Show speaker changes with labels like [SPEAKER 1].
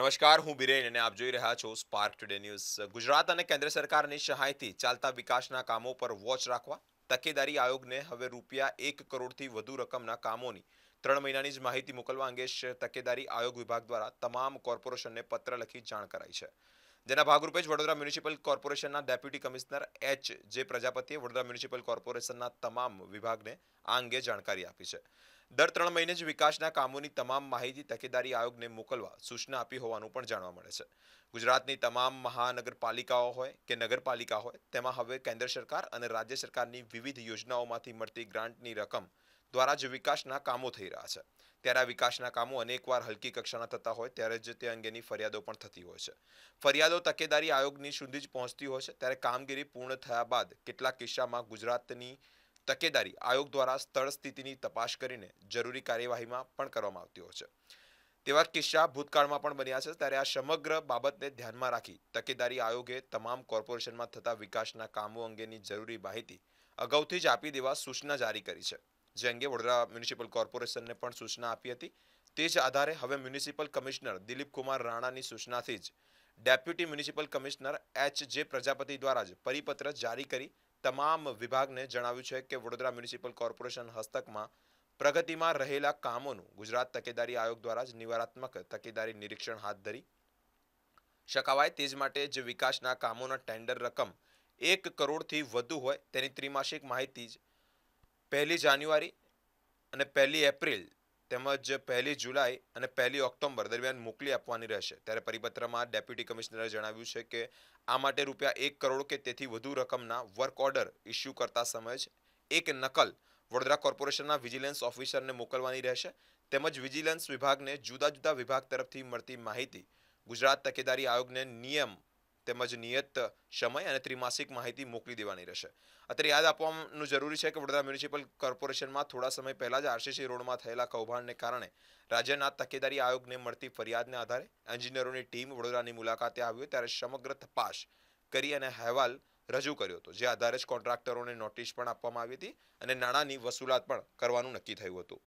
[SPEAKER 1] નમસ્કાર હું બિરેન અને આપ જોઈ રહ્યા છો સ્પાર્ક ટુડે ન્યૂઝ ગુજરાત અને કેન્દ્ર સરકારની સહાયથી ચાલતા વિકાસના કામો પર વોચ રાખવા તકેદારી આયોગને હવે રૂપિયા એક કરોડથી વધુ રકમના કામોની ત્રણ મહિનાની જ માહિતી મોકલવા અંગે તકેદારી આયોગ વિભાગ દ્વારા તમામ કોર્પોરેશનને પત્ર લખી જાણ કરાઈ છે જેના ભાગરૂપે જ વડોદરા મ્યુનિસિપલ કોર્પોરેશનના ડેપ્યુટી કમિશનર એચ જે પ્રજાપતિએ વડોદરા મ્યુનિસિપલ કોર્પોરેશનના તમામ વિભાગને આ અંગે જાણકારી આપી છે દર ત્રણ મહિને જ વિકાસના કામોની તમામ માહિતી તકેદારી આયોગને મોકલવા સૂચના આપી હોવાનું પણ જાણવા મળે છે ગુજરાતની તમામ મહાનગરપાલિકાઓ હોય કે નગરપાલિકા હોય તેમાં હવે કેન્દ્ર સરકાર અને રાજ્ય સરકારની વિવિધ યોજનાઓમાંથી મળતી ગ્રાન્ટની રકમ દ્વારા જ વિકાસના કામો થઈ રહ્યા છે ત્યારે આ વિકાસના કામો અનેકવાર હલકી કક્ષાના થતા હોય ત્યારે જ તે અંગેની ફરિયાદો પણ થતી હોય છે ફરિયાદો તકેદારી આયોગની સુધી જ પહોંચતી હોય છે ત્યારે કામગીરી પૂર્ણ થયા બાદ કેટલાક કિસ્સામાં ગુજરાતની તકેદારી આયોગ દ્વારા સ્થળ સ્થિતિની તપાસ કરીને જરૂરી કાર્યવાહીમાં પણ કરવામાં આવતી હોય છે તેવા કિસ્સા ભૂતકાળમાં પણ બન્યા છે ત્યારે આ સમગ્ર બાબતને ધ્યાનમાં રાખી તકેદારી આયોગે તમામ કોર્પોરેશનમાં થતા વિકાસના કામો અંગેની જરૂરી માહિતી અગાઉથી જ આપી દેવા સૂચના જારી કરી છે જે અંગે વડોદરા મ્યુનિસિપલ કોર્પોરેશનને પણ સૂચના આપી હતી તે જ આધારે હવે મ્યુનિસિપલ કમિશનર દિલીપકુમાર રાણાની સૂચનાથી જ ડેપ્યુટી મ્યુનિસિપલ કમિશનર એચ જે પ્રજાપતિ દ્વારા જ પરિપત્ર જારી કરી તમામ વિભાગને જણાવ્યું છે કે વડોદરા મ્યુનિસિપલ કોર્પોરેશન હસ્તકમાં પ્રગતિમાં રહેલા કામોનું ગુજરાત તકેદારી આયોગ દ્વારા જ નિવારાત્મક તકેદારી નિરીક્ષણ હાથ ધરી શકાવાય તે જ માટે જે વિકાસના કામોના ટેન્ડર રકમ એક કરોડથી વધુ હોય તેની ત્રિમાસિક માહિતી જ પહેલી જાન્યુઆરી અને પહેલી એપ્રિલ તેમજ પહેલી જુલાઈ અને પહેલી ઓક્ટોબર દરમિયાન મોકલી આપવાની રહેશે ત્યારે પરિપત્રમાં ડેપ્યુટી કમિશનરે જણાવ્યું છે કે આ માટે રૂપિયા એક કરોડ કે તેથી વધુ રકમના વર્ક ઓર્ડર ઇસ્યુ કરતા સમય એક નકલ વડોદરા કોર્પોરેશનના વિજિલન્સ ઓફિસરને મોકલવાની રહેશે તેમજ વિજિલન્સ વિભાગને જુદા જુદા વિભાગ તરફથી મળતી માહિતી ગુજરાત તકેદારી આયોગને નિયમ તેમજ નિયત સમય અને ત્રિમાસિક માહિતી મોકલી દેવાની રહેશે અત્યારે યાદ આપવાનું જરૂરી છે કે વડોદરા મ્યુનિસિપલ કોર્પોરેશનમાં થોડા સમય પહેલાં જ આરસીસી રોડમાં થયેલા કૌભાંડને કારણે રાજ્યના તકેદારી આયોગને મળતી ફરિયાદને આધારે એન્જિનિયરોની ટીમ વડોદરાની મુલાકાતે આવી ત્યારે સમગ્ર તપાસ કરી અને અહેવાલ રજૂ કર્યો હતો જે આધારે જ કોન્ટ્રાક્ટરોને નોટિસ પણ આપવામાં આવી હતી અને નાણાંની વસૂલાત પણ કરવાનું નક્કી થયું હતું